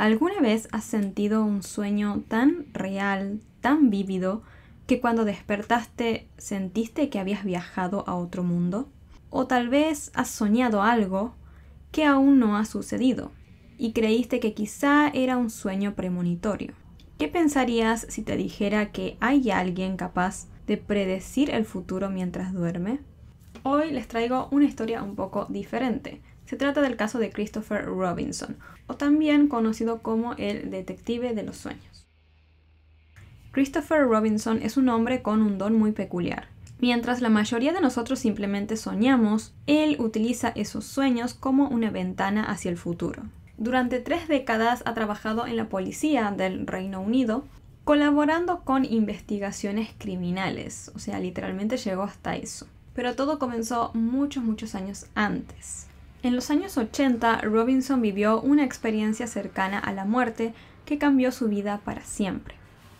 ¿Alguna vez has sentido un sueño tan real, tan vívido, que cuando despertaste sentiste que habías viajado a otro mundo? O tal vez has soñado algo que aún no ha sucedido y creíste que quizá era un sueño premonitorio. ¿Qué pensarías si te dijera que hay alguien capaz de predecir el futuro mientras duerme? Hoy les traigo una historia un poco diferente. Se trata del caso de Christopher Robinson, o también conocido como el detective de los sueños. Christopher Robinson es un hombre con un don muy peculiar. Mientras la mayoría de nosotros simplemente soñamos, él utiliza esos sueños como una ventana hacia el futuro. Durante tres décadas ha trabajado en la policía del Reino Unido, colaborando con investigaciones criminales, o sea, literalmente llegó hasta eso. Pero todo comenzó muchos, muchos años antes. En los años 80, Robinson vivió una experiencia cercana a la muerte que cambió su vida para siempre.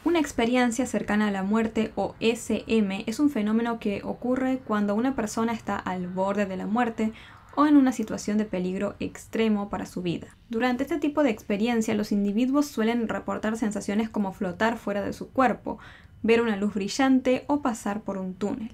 Una experiencia cercana a la muerte o SM es un fenómeno que ocurre cuando una persona está al borde de la muerte o en una situación de peligro extremo para su vida. Durante este tipo de experiencia los individuos suelen reportar sensaciones como flotar fuera de su cuerpo, ver una luz brillante o pasar por un túnel.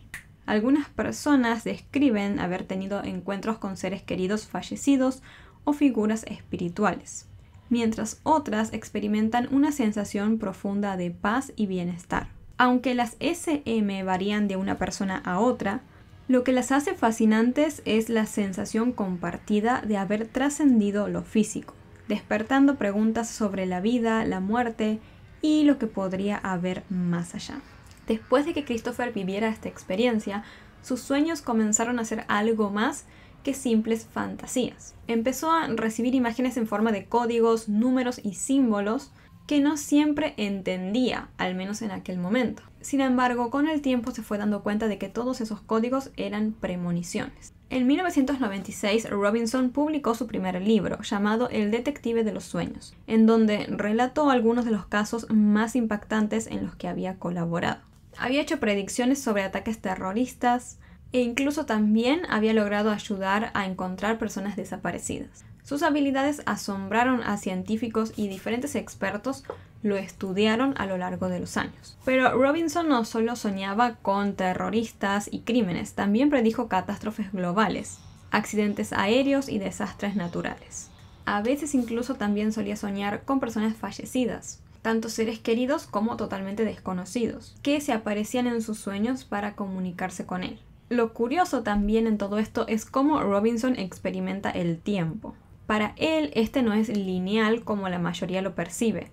Algunas personas describen haber tenido encuentros con seres queridos fallecidos o figuras espirituales, mientras otras experimentan una sensación profunda de paz y bienestar. Aunque las SM varían de una persona a otra, lo que las hace fascinantes es la sensación compartida de haber trascendido lo físico, despertando preguntas sobre la vida, la muerte y lo que podría haber más allá. Después de que Christopher viviera esta experiencia, sus sueños comenzaron a ser algo más que simples fantasías. Empezó a recibir imágenes en forma de códigos, números y símbolos que no siempre entendía, al menos en aquel momento. Sin embargo, con el tiempo se fue dando cuenta de que todos esos códigos eran premoniciones. En 1996, Robinson publicó su primer libro, llamado El Detective de los Sueños, en donde relató algunos de los casos más impactantes en los que había colaborado había hecho predicciones sobre ataques terroristas e incluso también había logrado ayudar a encontrar personas desaparecidas. Sus habilidades asombraron a científicos y diferentes expertos lo estudiaron a lo largo de los años. Pero Robinson no solo soñaba con terroristas y crímenes, también predijo catástrofes globales, accidentes aéreos y desastres naturales. A veces incluso también solía soñar con personas fallecidas, tanto seres queridos como totalmente desconocidos, que se aparecían en sus sueños para comunicarse con él. Lo curioso también en todo esto es cómo Robinson experimenta el tiempo. Para él este no es lineal como la mayoría lo percibe.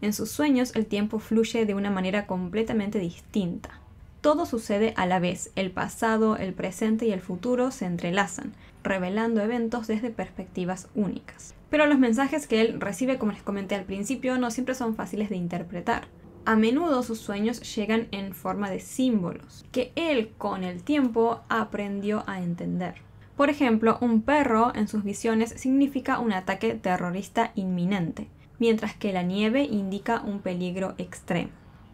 En sus sueños el tiempo fluye de una manera completamente distinta. Todo sucede a la vez, el pasado, el presente y el futuro se entrelazan, revelando eventos desde perspectivas únicas. Pero los mensajes que él recibe, como les comenté al principio, no siempre son fáciles de interpretar. A menudo sus sueños llegan en forma de símbolos, que él con el tiempo aprendió a entender. Por ejemplo, un perro en sus visiones significa un ataque terrorista inminente, mientras que la nieve indica un peligro extremo.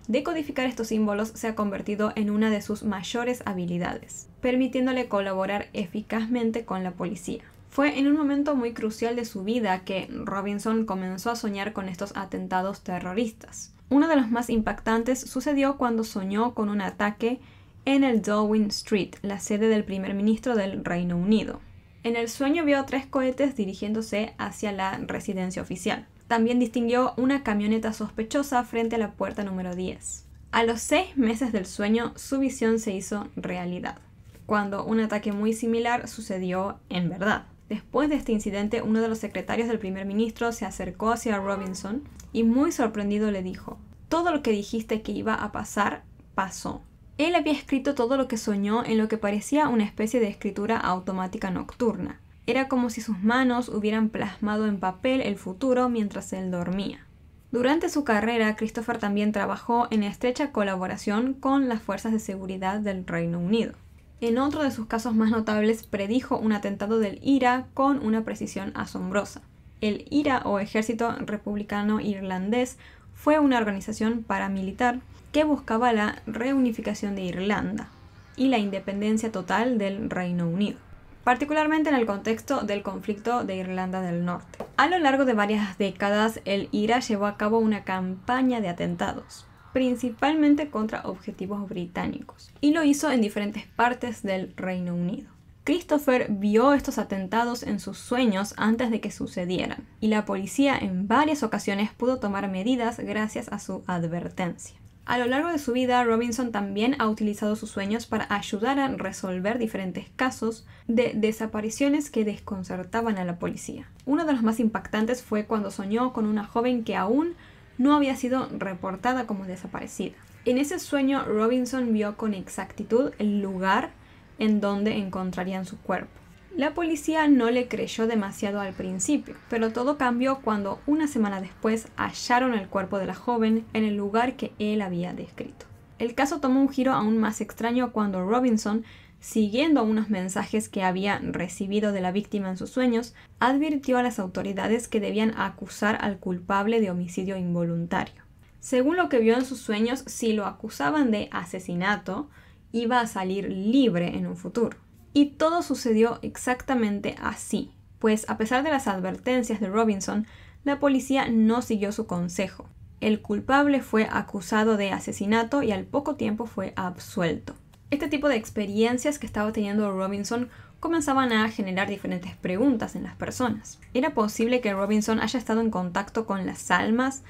Decodificar estos símbolos se ha convertido en una de sus mayores habilidades, permitiéndole colaborar eficazmente con la policía. Fue en un momento muy crucial de su vida que Robinson comenzó a soñar con estos atentados terroristas. Uno de los más impactantes sucedió cuando soñó con un ataque en el Downing Street, la sede del primer ministro del Reino Unido. En el sueño vio tres cohetes dirigiéndose hacia la residencia oficial. También distinguió una camioneta sospechosa frente a la puerta número 10. A los seis meses del sueño, su visión se hizo realidad, cuando un ataque muy similar sucedió en verdad. Después de este incidente, uno de los secretarios del primer ministro se acercó hacia Robinson y muy sorprendido le dijo, todo lo que dijiste que iba a pasar, pasó. Él había escrito todo lo que soñó en lo que parecía una especie de escritura automática nocturna. Era como si sus manos hubieran plasmado en papel el futuro mientras él dormía. Durante su carrera, Christopher también trabajó en estrecha colaboración con las fuerzas de seguridad del Reino Unido. En otro de sus casos más notables, predijo un atentado del IRA con una precisión asombrosa. El IRA o Ejército Republicano Irlandés fue una organización paramilitar que buscaba la reunificación de Irlanda y la independencia total del Reino Unido, particularmente en el contexto del conflicto de Irlanda del Norte. A lo largo de varias décadas, el IRA llevó a cabo una campaña de atentados, principalmente contra objetivos británicos, y lo hizo en diferentes partes del Reino Unido. Christopher vio estos atentados en sus sueños antes de que sucedieran, y la policía en varias ocasiones pudo tomar medidas gracias a su advertencia. A lo largo de su vida, Robinson también ha utilizado sus sueños para ayudar a resolver diferentes casos de desapariciones que desconcertaban a la policía. Uno de los más impactantes fue cuando soñó con una joven que aún no había sido reportada como desaparecida. En ese sueño, Robinson vio con exactitud el lugar en donde encontrarían su cuerpo. La policía no le creyó demasiado al principio, pero todo cambió cuando una semana después hallaron el cuerpo de la joven en el lugar que él había descrito. El caso tomó un giro aún más extraño cuando Robinson siguiendo unos mensajes que había recibido de la víctima en sus sueños, advirtió a las autoridades que debían acusar al culpable de homicidio involuntario. Según lo que vio en sus sueños, si lo acusaban de asesinato, iba a salir libre en un futuro. Y todo sucedió exactamente así, pues a pesar de las advertencias de Robinson, la policía no siguió su consejo. El culpable fue acusado de asesinato y al poco tiempo fue absuelto. Este tipo de experiencias que estaba teniendo Robinson comenzaban a generar diferentes preguntas en las personas. ¿Era posible que Robinson haya estado en contacto con las almas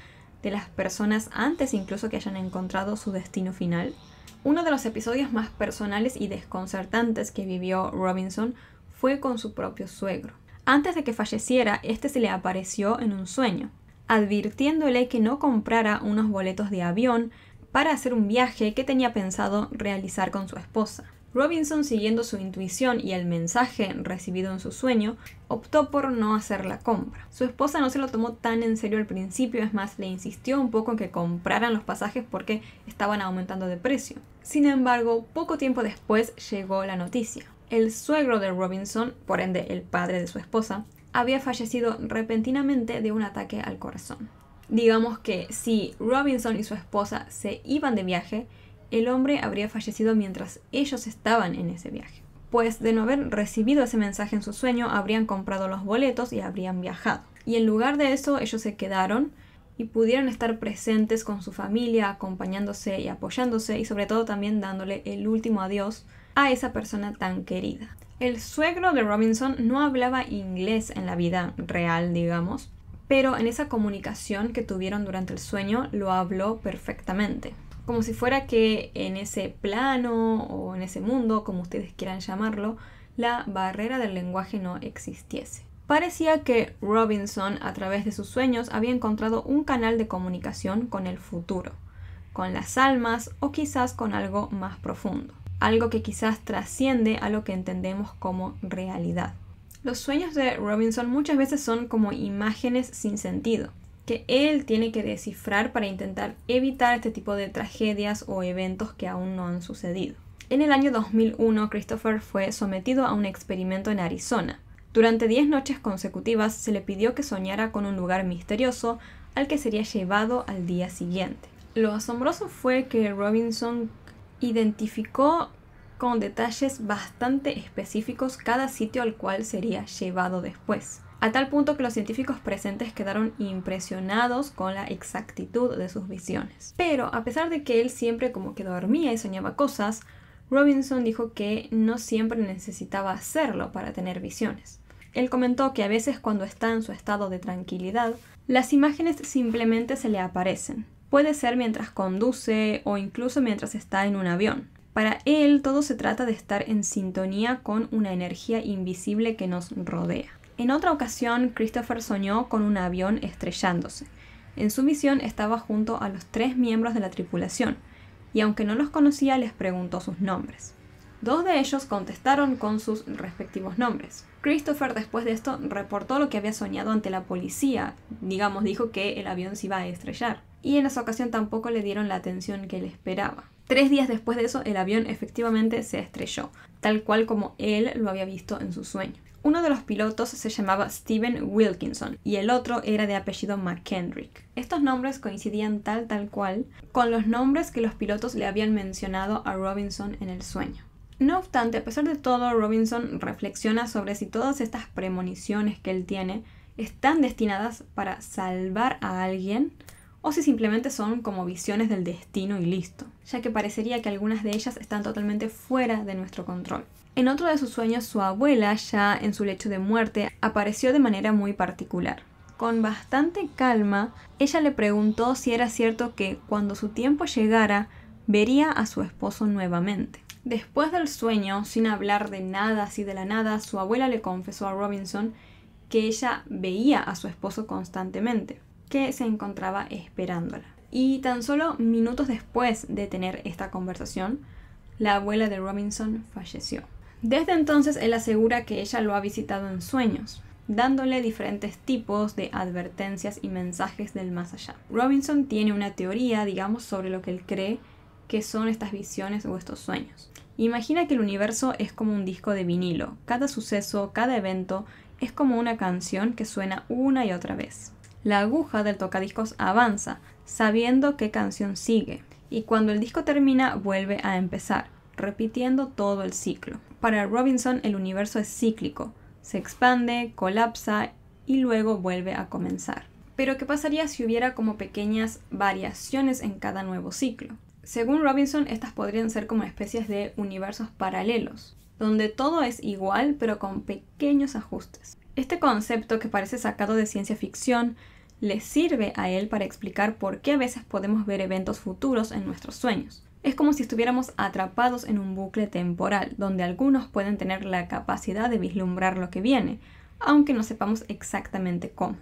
de las personas antes incluso que hayan encontrado su destino final? Uno de los episodios más personales y desconcertantes que vivió Robinson fue con su propio suegro. Antes de que falleciera, este se le apareció en un sueño, advirtiéndole que no comprara unos boletos de avión para hacer un viaje que tenía pensado realizar con su esposa. Robinson, siguiendo su intuición y el mensaje recibido en su sueño, optó por no hacer la compra. Su esposa no se lo tomó tan en serio al principio, es más, le insistió un poco en que compraran los pasajes porque estaban aumentando de precio. Sin embargo, poco tiempo después llegó la noticia. El suegro de Robinson, por ende el padre de su esposa, había fallecido repentinamente de un ataque al corazón. Digamos que si Robinson y su esposa se iban de viaje, el hombre habría fallecido mientras ellos estaban en ese viaje. Pues de no haber recibido ese mensaje en su sueño, habrían comprado los boletos y habrían viajado. Y en lugar de eso, ellos se quedaron y pudieron estar presentes con su familia, acompañándose y apoyándose y sobre todo también dándole el último adiós a esa persona tan querida. El suegro de Robinson no hablaba inglés en la vida real, digamos, pero en esa comunicación que tuvieron durante el sueño lo habló perfectamente. Como si fuera que en ese plano o en ese mundo, como ustedes quieran llamarlo, la barrera del lenguaje no existiese. Parecía que Robinson, a través de sus sueños, había encontrado un canal de comunicación con el futuro, con las almas o quizás con algo más profundo, algo que quizás trasciende a lo que entendemos como realidad. Los sueños de Robinson muchas veces son como imágenes sin sentido, que él tiene que descifrar para intentar evitar este tipo de tragedias o eventos que aún no han sucedido. En el año 2001, Christopher fue sometido a un experimento en Arizona. Durante 10 noches consecutivas se le pidió que soñara con un lugar misterioso al que sería llevado al día siguiente. Lo asombroso fue que Robinson identificó con detalles bastante específicos cada sitio al cual sería llevado después. A tal punto que los científicos presentes quedaron impresionados con la exactitud de sus visiones. Pero a pesar de que él siempre como que dormía y soñaba cosas, Robinson dijo que no siempre necesitaba hacerlo para tener visiones. Él comentó que a veces cuando está en su estado de tranquilidad, las imágenes simplemente se le aparecen. Puede ser mientras conduce o incluso mientras está en un avión. Para él todo se trata de estar en sintonía con una energía invisible que nos rodea. En otra ocasión, Christopher soñó con un avión estrellándose. En su misión, estaba junto a los tres miembros de la tripulación, y aunque no los conocía les preguntó sus nombres. Dos de ellos contestaron con sus respectivos nombres. Christopher después de esto reportó lo que había soñado ante la policía, digamos dijo que el avión se iba a estrellar, y en esa ocasión tampoco le dieron la atención que le esperaba. Tres días después de eso, el avión efectivamente se estrelló, tal cual como él lo había visto en su sueño. Uno de los pilotos se llamaba Steven Wilkinson y el otro era de apellido McKendrick. Estos nombres coincidían tal tal cual con los nombres que los pilotos le habían mencionado a Robinson en el sueño. No obstante, a pesar de todo, Robinson reflexiona sobre si todas estas premoniciones que él tiene están destinadas para salvar a alguien o si simplemente son como visiones del destino y listo ya que parecería que algunas de ellas están totalmente fuera de nuestro control. En otro de sus sueños, su abuela, ya en su lecho de muerte, apareció de manera muy particular. Con bastante calma, ella le preguntó si era cierto que cuando su tiempo llegara, vería a su esposo nuevamente. Después del sueño, sin hablar de nada así de la nada, su abuela le confesó a Robinson que ella veía a su esposo constantemente, que se encontraba esperándola. Y tan solo minutos después de tener esta conversación, la abuela de Robinson falleció. Desde entonces él asegura que ella lo ha visitado en sueños, dándole diferentes tipos de advertencias y mensajes del más allá. Robinson tiene una teoría, digamos, sobre lo que él cree que son estas visiones o estos sueños. Imagina que el universo es como un disco de vinilo. Cada suceso, cada evento, es como una canción que suena una y otra vez. La aguja del tocadiscos avanza, sabiendo qué canción sigue. Y cuando el disco termina, vuelve a empezar, repitiendo todo el ciclo. Para Robinson, el universo es cíclico, se expande, colapsa y luego vuelve a comenzar. Pero ¿qué pasaría si hubiera como pequeñas variaciones en cada nuevo ciclo? Según Robinson, estas podrían ser como especies de universos paralelos, donde todo es igual pero con pequeños ajustes. Este concepto, que parece sacado de ciencia ficción, le sirve a él para explicar por qué a veces podemos ver eventos futuros en nuestros sueños. Es como si estuviéramos atrapados en un bucle temporal, donde algunos pueden tener la capacidad de vislumbrar lo que viene, aunque no sepamos exactamente cómo.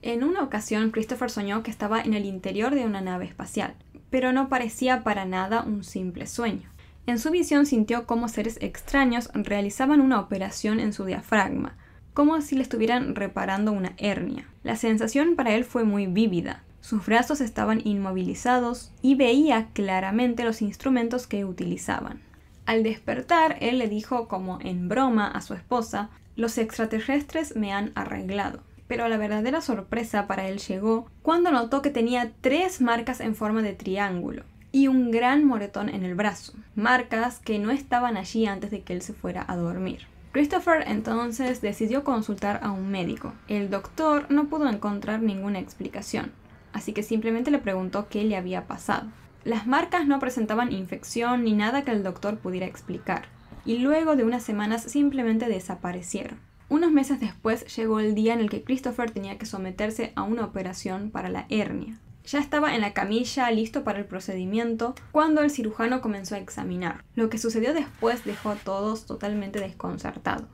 En una ocasión, Christopher soñó que estaba en el interior de una nave espacial, pero no parecía para nada un simple sueño. En su visión sintió cómo seres extraños realizaban una operación en su diafragma, como si le estuvieran reparando una hernia. La sensación para él fue muy vívida. Sus brazos estaban inmovilizados y veía claramente los instrumentos que utilizaban. Al despertar, él le dijo como en broma a su esposa, los extraterrestres me han arreglado. Pero la verdadera sorpresa para él llegó cuando notó que tenía tres marcas en forma de triángulo y un gran moretón en el brazo, marcas que no estaban allí antes de que él se fuera a dormir. Christopher entonces decidió consultar a un médico. El doctor no pudo encontrar ninguna explicación, así que simplemente le preguntó qué le había pasado. Las marcas no presentaban infección ni nada que el doctor pudiera explicar, y luego de unas semanas simplemente desaparecieron. Unos meses después llegó el día en el que Christopher tenía que someterse a una operación para la hernia. Ya estaba en la camilla, listo para el procedimiento, cuando el cirujano comenzó a examinar. Lo que sucedió después dejó a todos totalmente desconcertados.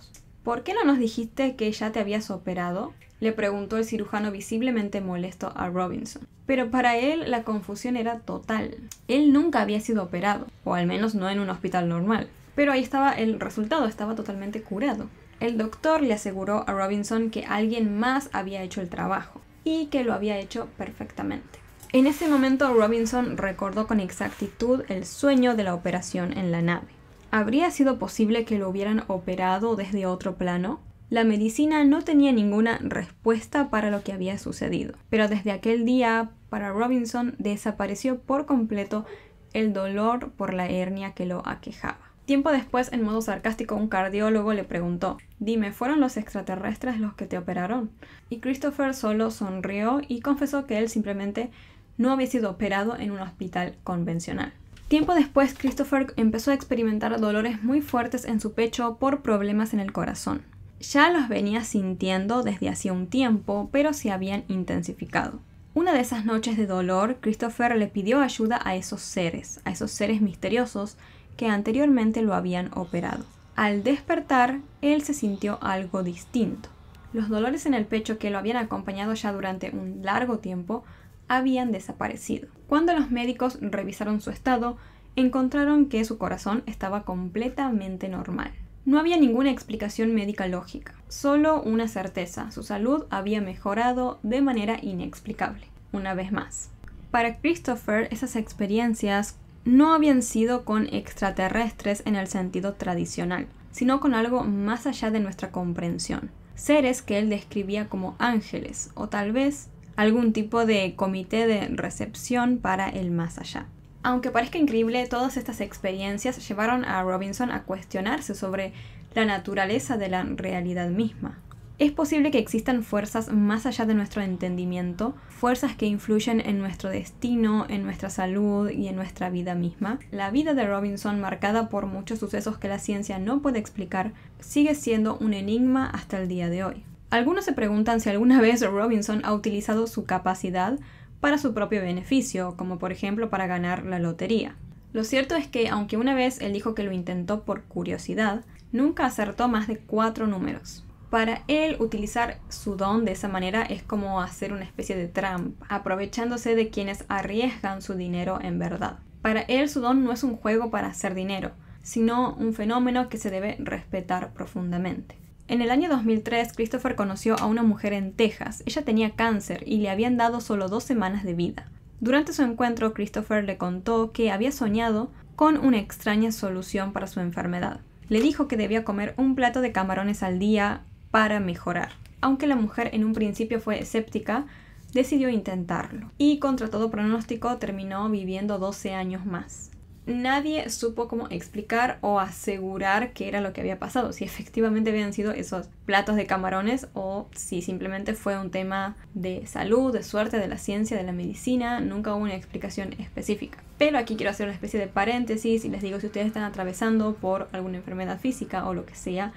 ¿Por qué no nos dijiste que ya te habías operado? le preguntó el cirujano visiblemente molesto a Robinson. Pero para él la confusión era total. Él nunca había sido operado, o al menos no en un hospital normal. Pero ahí estaba el resultado, estaba totalmente curado. El doctor le aseguró a Robinson que alguien más había hecho el trabajo y que lo había hecho perfectamente. En ese momento Robinson recordó con exactitud el sueño de la operación en la nave. ¿Habría sido posible que lo hubieran operado desde otro plano? La medicina no tenía ninguna respuesta para lo que había sucedido, pero desde aquel día para Robinson desapareció por completo el dolor por la hernia que lo aquejaba. Tiempo después, en modo sarcástico, un cardiólogo le preguntó, dime, ¿fueron los extraterrestres los que te operaron? Y Christopher solo sonrió y confesó que él simplemente no había sido operado en un hospital convencional. Tiempo después, Christopher empezó a experimentar dolores muy fuertes en su pecho por problemas en el corazón. Ya los venía sintiendo desde hacía un tiempo, pero se habían intensificado. Una de esas noches de dolor, Christopher le pidió ayuda a esos seres, a esos seres misteriosos que anteriormente lo habían operado. Al despertar, él se sintió algo distinto. Los dolores en el pecho que lo habían acompañado ya durante un largo tiempo habían desaparecido. Cuando los médicos revisaron su estado, encontraron que su corazón estaba completamente normal. No había ninguna explicación médica lógica, solo una certeza, su salud había mejorado de manera inexplicable, una vez más. Para Christopher, esas experiencias no habían sido con extraterrestres en el sentido tradicional, sino con algo más allá de nuestra comprensión, seres que él describía como ángeles o tal vez algún tipo de comité de recepción para el más allá. Aunque parezca increíble, todas estas experiencias llevaron a Robinson a cuestionarse sobre la naturaleza de la realidad misma. Es posible que existan fuerzas más allá de nuestro entendimiento, fuerzas que influyen en nuestro destino, en nuestra salud y en nuestra vida misma. La vida de Robinson, marcada por muchos sucesos que la ciencia no puede explicar, sigue siendo un enigma hasta el día de hoy. Algunos se preguntan si alguna vez Robinson ha utilizado su capacidad para su propio beneficio, como por ejemplo para ganar la lotería. Lo cierto es que, aunque una vez él dijo que lo intentó por curiosidad, nunca acertó más de cuatro números. Para él, utilizar su don de esa manera es como hacer una especie de trampa, aprovechándose de quienes arriesgan su dinero en verdad. Para él, su don no es un juego para hacer dinero, sino un fenómeno que se debe respetar profundamente. En el año 2003, Christopher conoció a una mujer en Texas. Ella tenía cáncer y le habían dado solo dos semanas de vida. Durante su encuentro, Christopher le contó que había soñado con una extraña solución para su enfermedad. Le dijo que debía comer un plato de camarones al día para mejorar. Aunque la mujer en un principio fue escéptica, decidió intentarlo y contra todo pronóstico terminó viviendo 12 años más nadie supo cómo explicar o asegurar qué era lo que había pasado, si efectivamente habían sido esos platos de camarones o si simplemente fue un tema de salud, de suerte, de la ciencia, de la medicina, nunca hubo una explicación específica. Pero aquí quiero hacer una especie de paréntesis y les digo si ustedes están atravesando por alguna enfermedad física o lo que sea,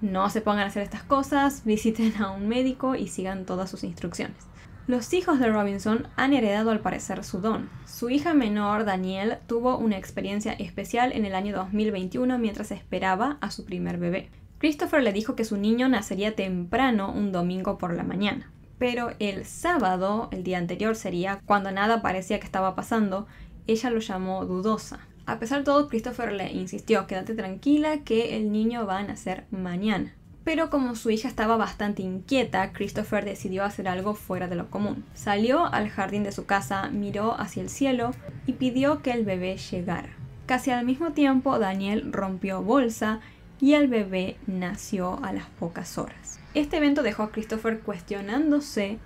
no se pongan a hacer estas cosas, visiten a un médico y sigan todas sus instrucciones. Los hijos de Robinson han heredado al parecer su don. Su hija menor, Danielle, tuvo una experiencia especial en el año 2021 mientras esperaba a su primer bebé. Christopher le dijo que su niño nacería temprano un domingo por la mañana. Pero el sábado, el día anterior sería, cuando nada parecía que estaba pasando, ella lo llamó dudosa. A pesar de todo, Christopher le insistió, quédate tranquila que el niño va a nacer mañana pero como su hija estaba bastante inquieta, Christopher decidió hacer algo fuera de lo común. Salió al jardín de su casa, miró hacia el cielo y pidió que el bebé llegara. Casi al mismo tiempo, Daniel rompió bolsa y el bebé nació a las pocas horas. Este evento dejó a Christopher cuestionándose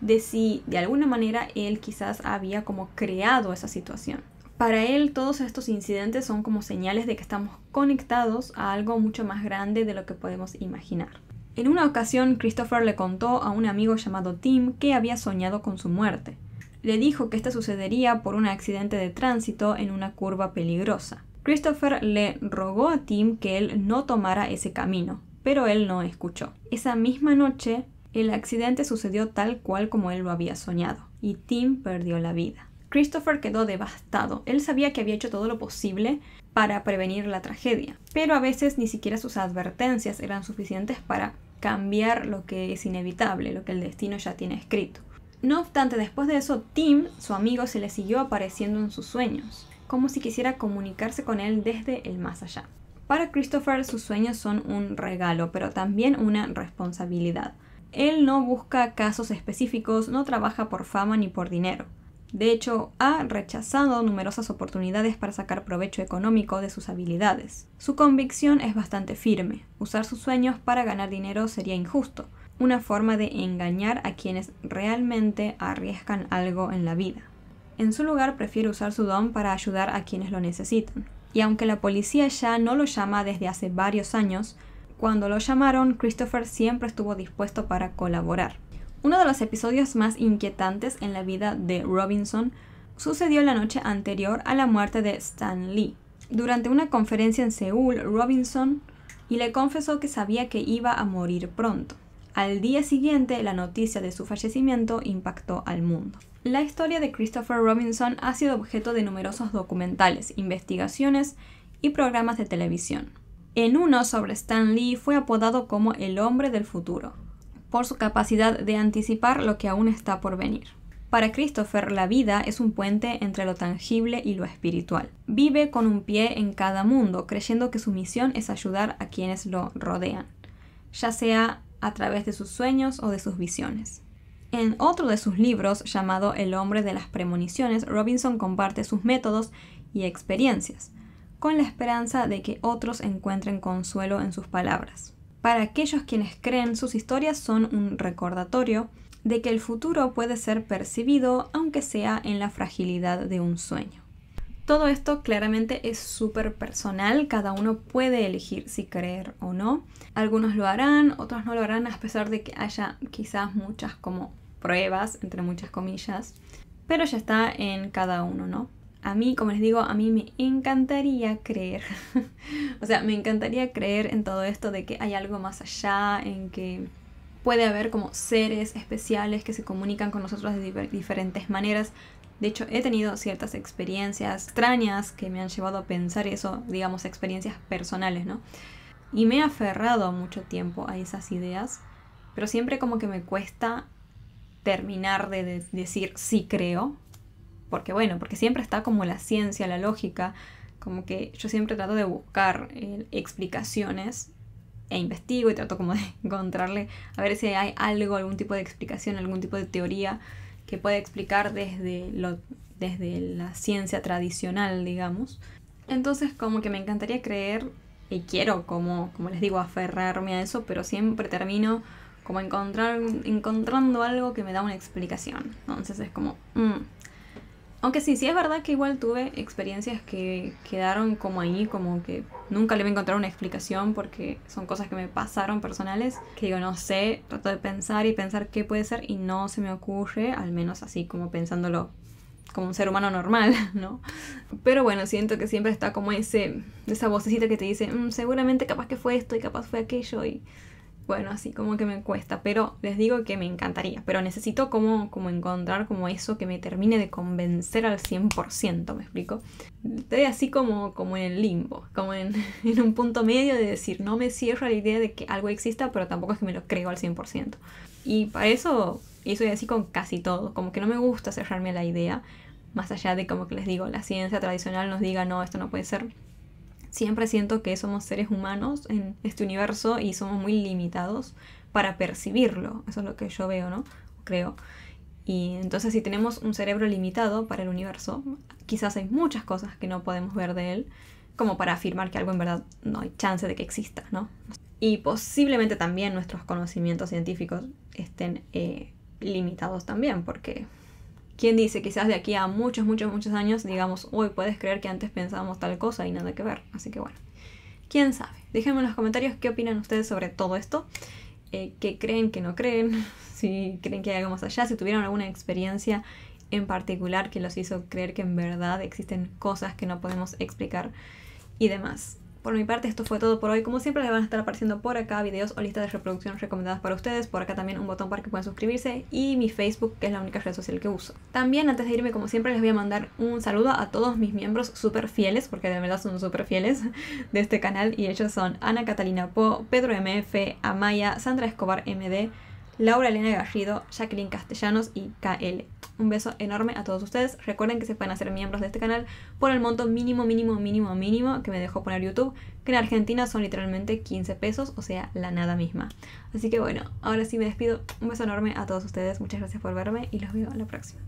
de si de alguna manera él quizás había como creado esa situación. Para él todos estos incidentes son como señales de que estamos conectados a algo mucho más grande de lo que podemos imaginar. En una ocasión, Christopher le contó a un amigo llamado Tim que había soñado con su muerte. Le dijo que esto sucedería por un accidente de tránsito en una curva peligrosa. Christopher le rogó a Tim que él no tomara ese camino, pero él no escuchó. Esa misma noche, el accidente sucedió tal cual como él lo había soñado, y Tim perdió la vida. Christopher quedó devastado. Él sabía que había hecho todo lo posible para prevenir la tragedia, pero a veces ni siquiera sus advertencias eran suficientes para cambiar lo que es inevitable, lo que el destino ya tiene escrito. No obstante, después de eso, Tim, su amigo, se le siguió apareciendo en sus sueños, como si quisiera comunicarse con él desde el más allá. Para Christopher sus sueños son un regalo, pero también una responsabilidad. Él no busca casos específicos, no trabaja por fama ni por dinero. De hecho, ha rechazado numerosas oportunidades para sacar provecho económico de sus habilidades. Su convicción es bastante firme. Usar sus sueños para ganar dinero sería injusto, una forma de engañar a quienes realmente arriesgan algo en la vida. En su lugar, prefiere usar su don para ayudar a quienes lo necesitan. Y aunque la policía ya no lo llama desde hace varios años, cuando lo llamaron, Christopher siempre estuvo dispuesto para colaborar. Uno de los episodios más inquietantes en la vida de Robinson sucedió la noche anterior a la muerte de Stan Lee. Durante una conferencia en Seúl, Robinson y le confesó que sabía que iba a morir pronto. Al día siguiente, la noticia de su fallecimiento impactó al mundo. La historia de Christopher Robinson ha sido objeto de numerosos documentales, investigaciones y programas de televisión. En uno sobre Stan Lee fue apodado como el hombre del futuro, por su capacidad de anticipar lo que aún está por venir. Para Christopher, la vida es un puente entre lo tangible y lo espiritual. Vive con un pie en cada mundo, creyendo que su misión es ayudar a quienes lo rodean, ya sea a través de sus sueños o de sus visiones. En otro de sus libros, llamado El hombre de las premoniciones, Robinson comparte sus métodos y experiencias, con la esperanza de que otros encuentren consuelo en sus palabras. Para aquellos quienes creen, sus historias son un recordatorio de que el futuro puede ser percibido, aunque sea en la fragilidad de un sueño. Todo esto claramente es súper personal, cada uno puede elegir si creer o no. Algunos lo harán, otros no lo harán, a pesar de que haya quizás muchas como pruebas, entre muchas comillas. Pero ya está en cada uno, ¿no? a mí, como les digo, a mí me encantaría creer. o sea, me encantaría creer en todo esto de que hay algo más allá, en que puede haber como seres especiales que se comunican con nosotros de diferentes maneras. De hecho, he tenido ciertas experiencias extrañas que me han llevado a pensar eso, digamos, experiencias personales, ¿no? Y me he aferrado mucho tiempo a esas ideas, pero siempre como que me cuesta terminar de decir sí creo, porque bueno, porque siempre está como la ciencia, la lógica, como que yo siempre trato de buscar eh, explicaciones e investigo y trato como de encontrarle, a ver si hay algo, algún tipo de explicación, algún tipo de teoría que pueda explicar desde, lo, desde la ciencia tradicional, digamos. Entonces como que me encantaría creer y quiero como, como les digo, aferrarme a eso, pero siempre termino como encontrar, encontrando algo que me da una explicación. Entonces es como, mm, aunque sí, sí es verdad que igual tuve experiencias que quedaron como ahí, como que nunca le voy a encontrar una explicación porque son cosas que me pasaron personales, que digo, no sé, trato de pensar y pensar qué puede ser y no se me ocurre, al menos así como pensándolo como un ser humano normal, ¿no? Pero bueno, siento que siempre está como ese, esa vocecita que te dice, mm, seguramente capaz que fue esto y capaz fue aquello y bueno, así como que me cuesta, pero les digo que me encantaría, pero necesito como, como encontrar como eso que me termine de convencer al 100%, me explico. Estoy así como, como en el limbo, como en, en un punto medio de decir, no me cierro a la idea de que algo exista, pero tampoco es que me lo creo al 100%. Y para eso, y soy así con casi todo, como que no me gusta cerrarme a la idea, más allá de como que les digo, la ciencia tradicional nos diga, no, esto no puede ser, Siempre siento que somos seres humanos en este universo y somos muy limitados para percibirlo. Eso es lo que yo veo, ¿no? Creo. Y entonces si tenemos un cerebro limitado para el universo, quizás hay muchas cosas que no podemos ver de él, como para afirmar que algo en verdad no hay chance de que exista, ¿no? Y posiblemente también nuestros conocimientos científicos estén eh, limitados también, porque ¿Quién dice? Quizás de aquí a muchos, muchos, muchos años digamos, hoy puedes creer que antes pensábamos tal cosa y nada que ver. Así que bueno, quién sabe. Déjenme en los comentarios qué opinan ustedes sobre todo esto. Eh, ¿Qué creen, qué no creen? Si creen que hay algo más allá, si tuvieron alguna experiencia en particular que los hizo creer que en verdad existen cosas que no podemos explicar y demás. Por mi parte, esto fue todo por hoy. Como siempre, les van a estar apareciendo por acá videos o listas de reproducción recomendadas para ustedes. Por acá también un botón para que puedan suscribirse. Y mi Facebook, que es la única red social que uso. También, antes de irme, como siempre, les voy a mandar un saludo a todos mis miembros súper fieles, porque de verdad son súper fieles de este canal. Y ellos son Ana Catalina Po, Pedro MF, Amaya, Sandra Escobar MD. Laura Elena Garrido, Jacqueline Castellanos y KL. Un beso enorme a todos ustedes. Recuerden que se pueden hacer miembros de este canal por el monto mínimo, mínimo, mínimo, mínimo que me dejó poner YouTube, que en Argentina son literalmente 15 pesos, o sea, la nada misma. Así que bueno, ahora sí me despido. Un beso enorme a todos ustedes. Muchas gracias por verme y los veo a la próxima.